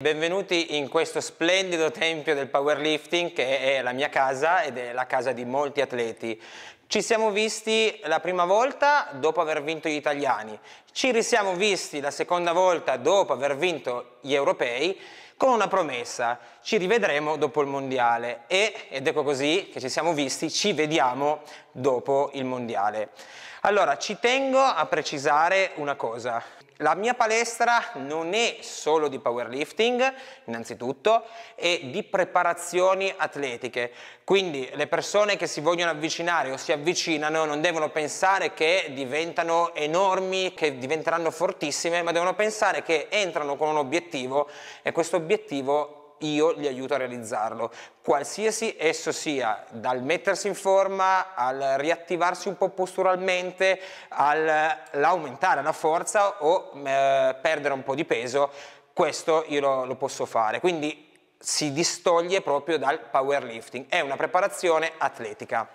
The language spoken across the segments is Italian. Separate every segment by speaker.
Speaker 1: Benvenuti in questo splendido tempio del powerlifting che è la mia casa ed è la casa di molti atleti. Ci siamo visti la prima volta dopo aver vinto gli italiani, ci risiamo visti la seconda volta dopo aver vinto gli europei con una promessa, ci rivedremo dopo il mondiale e, ed ecco così che ci siamo visti, ci vediamo dopo il mondiale. Allora, ci tengo a precisare una cosa, la mia palestra non è solo di powerlifting, innanzitutto, è di preparazioni atletiche. Quindi le persone che si vogliono avvicinare o si avvicinano non devono pensare che diventano enormi, che diventeranno fortissime, ma devono pensare che entrano con un obiettivo e questo obiettivo io li aiuto a realizzarlo, qualsiasi esso sia, dal mettersi in forma al riattivarsi un po' posturalmente, all'aumentare la forza o eh, perdere un po' di peso, questo io lo, lo posso fare. Quindi si distoglie proprio dal powerlifting, è una preparazione atletica.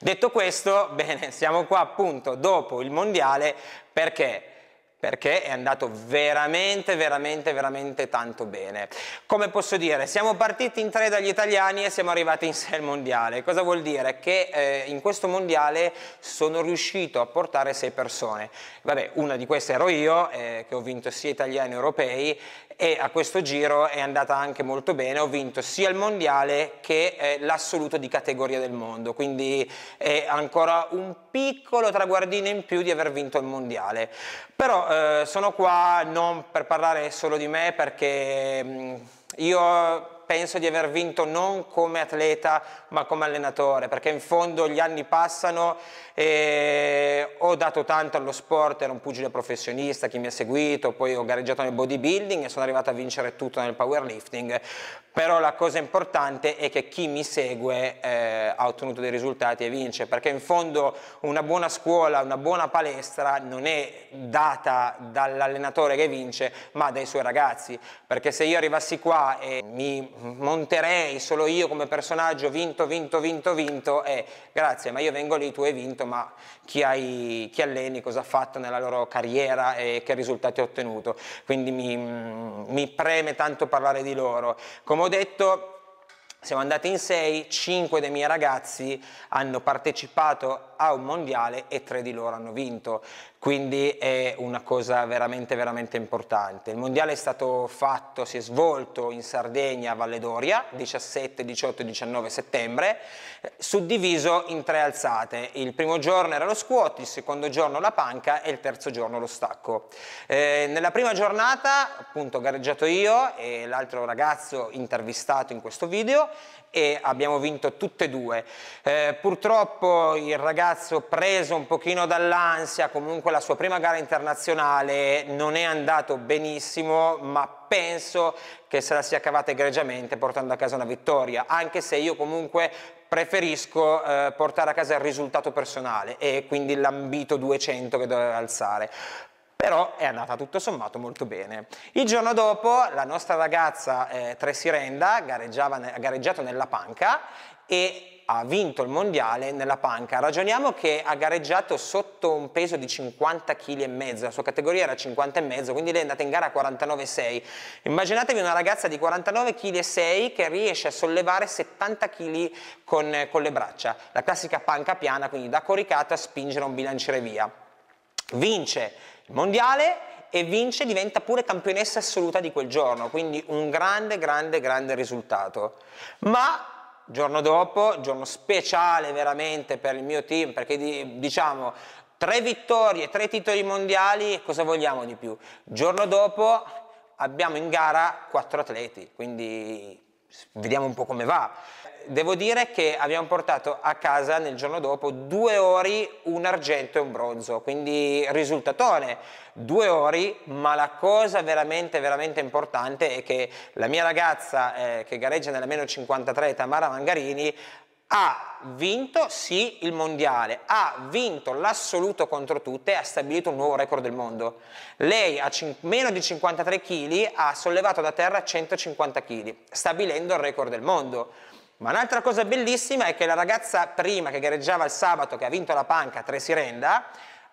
Speaker 1: Detto questo, bene, siamo qua appunto dopo il mondiale perché perché è andato veramente, veramente, veramente tanto bene. Come posso dire, siamo partiti in tre dagli italiani e siamo arrivati in sei al mondiale. Cosa vuol dire? Che eh, in questo mondiale sono riuscito a portare sei persone. Vabbè, una di queste ero io, eh, che ho vinto sia italiani che europei, e a questo giro è andata anche molto bene, ho vinto sia il mondiale che eh, l'assoluto di categoria del mondo, quindi è ancora un piccolo traguardino in più di aver vinto il mondiale. Però eh, sono qua non per parlare solo di me perché mm, io penso di aver vinto non come atleta ma come allenatore perché in fondo gli anni passano e ho dato tanto allo sport, ero un pugile professionista, chi mi ha seguito, poi ho gareggiato nel bodybuilding e sono arrivato a vincere tutto nel powerlifting, però la cosa importante è che chi mi segue eh, ha ottenuto dei risultati e vince perché in fondo una buona scuola, una buona palestra non è data dall'allenatore che vince ma dai suoi ragazzi perché se io arrivassi qua e mi monterei solo io come personaggio vinto, vinto, vinto, vinto e grazie, ma io vengo lì, tu hai vinto, ma chi, hai, chi alleni, cosa ha fatto nella loro carriera e che risultati ha ottenuto. Quindi mi, mi preme tanto parlare di loro. Come ho detto, siamo andati in 6, 5 dei miei ragazzi hanno partecipato a un mondiale e 3 di loro hanno vinto, quindi è una cosa veramente veramente importante. Il mondiale è stato fatto, si è svolto in Sardegna a d'Oria, 17, 18 19 settembre, suddiviso in tre alzate. Il primo giorno era lo squat, il secondo giorno la panca e il terzo giorno lo stacco. Eh, nella prima giornata appunto ho gareggiato io e l'altro ragazzo intervistato in questo video e abbiamo vinto tutte e due. Eh, purtroppo il ragazzo preso un pochino dall'ansia, comunque la sua prima gara internazionale non è andato benissimo, ma penso che se la sia cavata egregiamente portando a casa una vittoria, anche se io comunque preferisco eh, portare a casa il risultato personale e quindi l'ambito 200 che doveva alzare però è andata tutto sommato molto bene. Il giorno dopo la nostra ragazza eh, Tresirenda ne ha gareggiato nella panca e ha vinto il mondiale nella panca. Ragioniamo che ha gareggiato sotto un peso di 50 kg e mezzo, la sua categoria era 50 e mezzo, quindi lei è andata in gara a 49,6. Immaginatevi una ragazza di 49 kg e 6 che riesce a sollevare 70 kg con, con le braccia, la classica panca piana, quindi da coricata a spingere un bilanciere via. Vince mondiale e vince, diventa pure campionessa assoluta di quel giorno, quindi un grande, grande, grande risultato. Ma giorno dopo, giorno speciale veramente per il mio team, perché diciamo tre vittorie, tre titoli mondiali, cosa vogliamo di più? Giorno dopo abbiamo in gara quattro atleti, quindi vediamo un po' come va. Devo dire che abbiamo portato a casa nel giorno dopo due ori, un argento e un bronzo, quindi risultatone, due ori, ma la cosa veramente veramente importante è che la mia ragazza eh, che gareggia nella meno 53 Tamara Mangarini ha vinto sì il mondiale, ha vinto l'assoluto contro tutte e ha stabilito un nuovo record del mondo. Lei a meno di 53 kg ha sollevato da terra 150 kg, stabilendo il record del mondo. Ma un'altra cosa bellissima è che la ragazza prima che gareggiava il sabato, che ha vinto la panca, Tre Sirenda,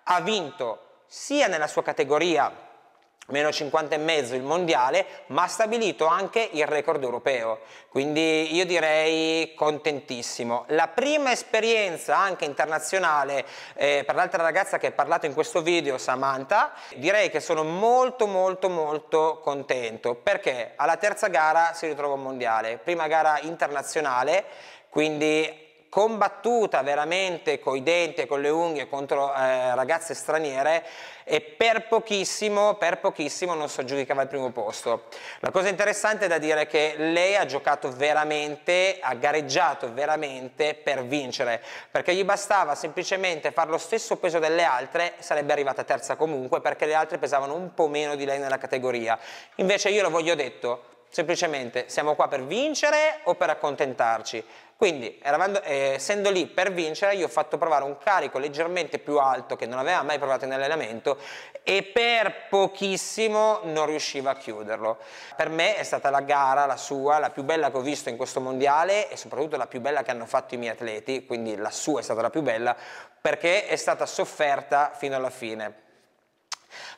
Speaker 1: ha vinto sia nella sua categoria meno e mezzo il mondiale, ma ha stabilito anche il record europeo. Quindi io direi contentissimo. La prima esperienza anche internazionale eh, per l'altra ragazza che ha parlato in questo video, Samantha, direi che sono molto molto molto contento perché alla terza gara si ritrova un mondiale, prima gara internazionale, quindi combattuta veramente coi denti e con le unghie contro eh, ragazze straniere e per pochissimo, per pochissimo non soggiudicava il primo posto. La cosa interessante è da dire è che lei ha giocato veramente, ha gareggiato veramente per vincere, perché gli bastava semplicemente fare lo stesso peso delle altre, sarebbe arrivata terza comunque perché le altre pesavano un po' meno di lei nella categoria. Invece io lo voglio detto, Semplicemente siamo qua per vincere o per accontentarci. Quindi, eravando, eh, essendo lì per vincere, io ho fatto provare un carico leggermente più alto che non aveva mai provato in allenamento e per pochissimo non riusciva a chiuderlo. Per me è stata la gara, la sua, la più bella che ho visto in questo mondiale e soprattutto la più bella che hanno fatto i miei atleti, quindi la sua è stata la più bella perché è stata sofferta fino alla fine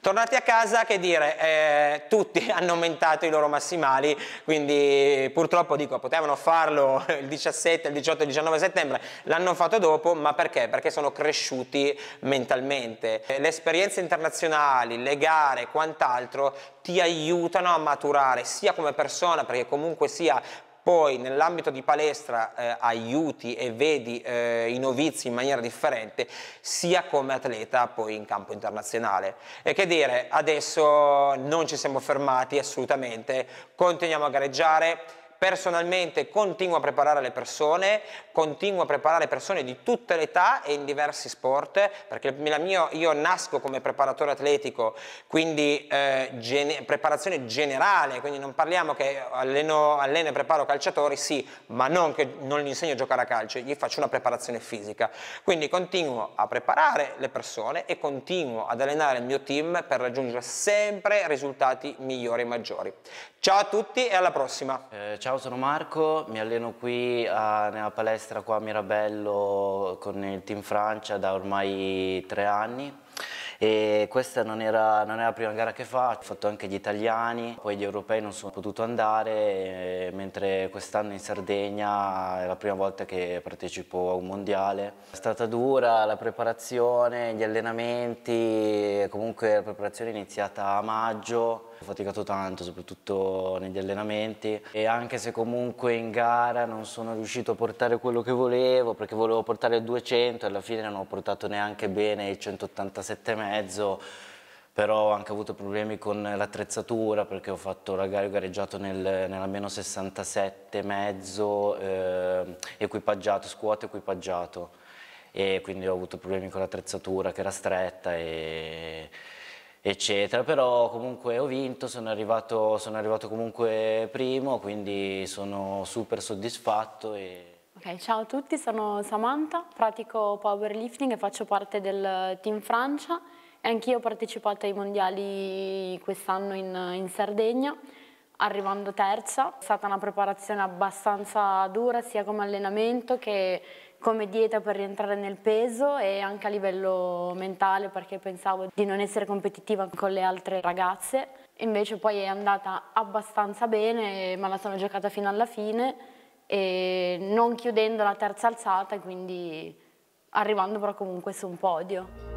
Speaker 1: Tornati a casa, che dire, eh, tutti hanno aumentato i loro massimali, quindi purtroppo dico, potevano farlo il 17, il 18, il 19 settembre, l'hanno fatto dopo, ma perché? Perché sono cresciuti mentalmente. Eh, le esperienze internazionali, le gare, quant'altro, ti aiutano a maturare sia come persona, perché comunque sia poi nell'ambito di palestra eh, aiuti e vedi eh, i novizi in maniera differente sia come atleta poi in campo internazionale e che dire adesso non ci siamo fermati assolutamente continuiamo a gareggiare personalmente continuo a preparare le persone, continuo a preparare persone di tutte le età e in diversi sport, perché mio, io nasco come preparatore atletico, quindi eh, gene, preparazione generale, quindi non parliamo che alleno, alleno e preparo calciatori, sì, ma non che non gli insegno a giocare a calcio, gli faccio una preparazione fisica. Quindi continuo a preparare le persone e continuo ad allenare il mio team per raggiungere sempre risultati migliori e maggiori. Ciao a tutti e alla prossima! Eh, Ciao, sono Marco, mi alleno qui a, ah, nella palestra qua a
Speaker 2: Mirabello con il Team Francia da ormai tre anni e questa non era, non era la prima gara che faccio, ho fatto anche gli italiani, poi gli europei non sono potuto andare, eh, mentre quest'anno in Sardegna è la prima volta che partecipo a un mondiale. È stata dura la preparazione, gli allenamenti, comunque la preparazione è iniziata a maggio, ho faticato tanto, soprattutto negli allenamenti e anche se comunque in gara non sono riuscito a portare quello che volevo perché volevo portare il 200 e alla fine non ho portato neanche bene il 187,5 però ho anche avuto problemi con l'attrezzatura perché ho fatto la gara, ho gareggiato nel, nella meno 67 mezzo, eh, equipaggiato, squat equipaggiato e quindi ho avuto problemi con l'attrezzatura che era stretta e eccetera, però comunque ho vinto, sono arrivato, sono arrivato comunque primo, quindi sono super soddisfatto. E... Okay, ciao a tutti, sono Samantha, pratico powerlifting e faccio parte del Team Francia e anch'io ho partecipato ai mondiali quest'anno in, in Sardegna arrivando terza. È stata una preparazione abbastanza dura sia come allenamento che come dieta per rientrare nel peso e anche a livello mentale perché pensavo di non essere competitiva con le altre ragazze. Invece poi è andata abbastanza bene, ma la sono giocata fino alla fine e non chiudendo la terza alzata, quindi arrivando però comunque su un podio.